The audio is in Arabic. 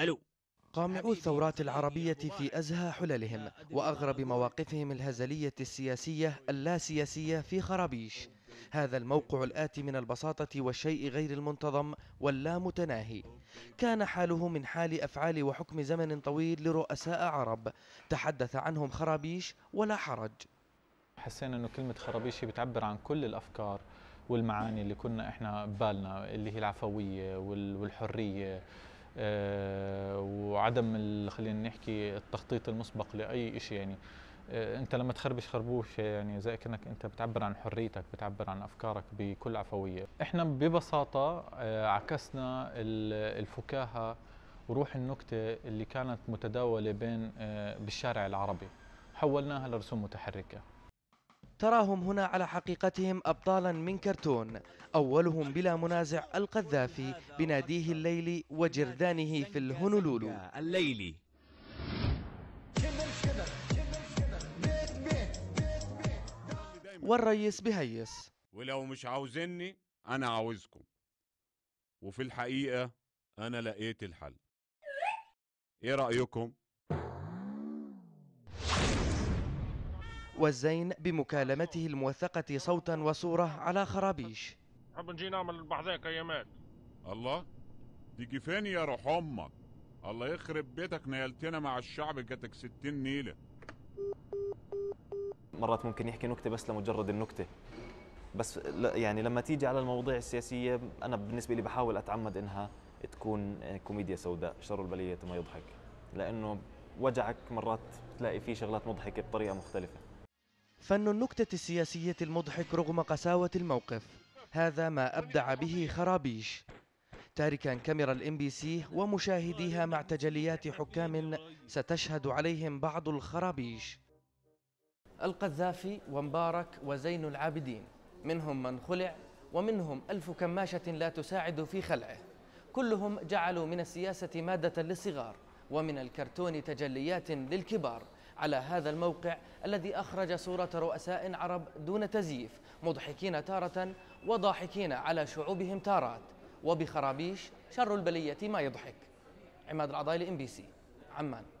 ألو قامعو الثورات العربية في أزهى حللهم وأغرب مواقفهم الهزلية السياسية اللاسياسية في خرابيش هذا الموقع الآتي من البساطة والشيء غير المنتظم واللا متناهي كان حاله من حال أفعال وحكم زمن طويل لرؤساء عرب تحدث عنهم خرابيش ولا حرج حسينا أنه كلمة خرابيش بتعبر عن كل الأفكار والمعاني اللي كنا إحنا ببالنا اللي هي العفوية والحرية آه، وعدم خلينا نحكي التخطيط المسبق لاي شيء يعني آه، انت لما تخربش خربوش يعني زي كانك انت بتعبر عن حريتك بتعبر عن افكارك بكل عفويه احنا ببساطه آه، عكسنا الفكاهه وروح النكته اللي كانت متداوله بين بالشارع العربي حولناها لرسوم متحركه تراهم هنا على حقيقتهم أبطالا من كرتون أولهم بلا منازع القذافي بناديه الليلي وجرذانه في الهونولولو الليلي والريس بهيس ولو مش عاوزني أنا عاوزكم وفي الحقيقة أنا لقيت الحل إيه رأيكم؟ والزين بمكالمته الموثقة صوتا وصورة على خرابيش حب نجي نعمل بعضيك أيامات الله تيجي فين يا روح أمك الله يخرب بيتك نيلتنا مع الشعب جاتك ستين نيلة مرات ممكن يحكي نكتة بس لمجرد النكتة بس يعني لما تيجي على المواضيع السياسية أنا بالنسبة لي بحاول أتعمد إنها تكون كوميديا سوداء شر البلية ما يضحك لأنه وجعك مرات تلاقي فيه شغلات مضحكة بطريقة مختلفة فن النكتة السياسية المضحك رغم قساوة الموقف هذا ما أبدع به خرابيش تاركا كاميرا الام بي سي ومشاهديها مع تجليات حكام ستشهد عليهم بعض الخرابيش القذافي ومبارك وزين العابدين منهم من خلع ومنهم ألف كماشة لا تساعد في خلعه كلهم جعلوا من السياسة مادة للصغار ومن الكرتون تجليات للكبار على هذا الموقع الذي أخرج صورة رؤساء عرب دون تزييف مضحكين تارة وضاحكين على شعوبهم تارات وبخرابيش شر البلية ما يضحك عماد العضايل ام بي سي عمان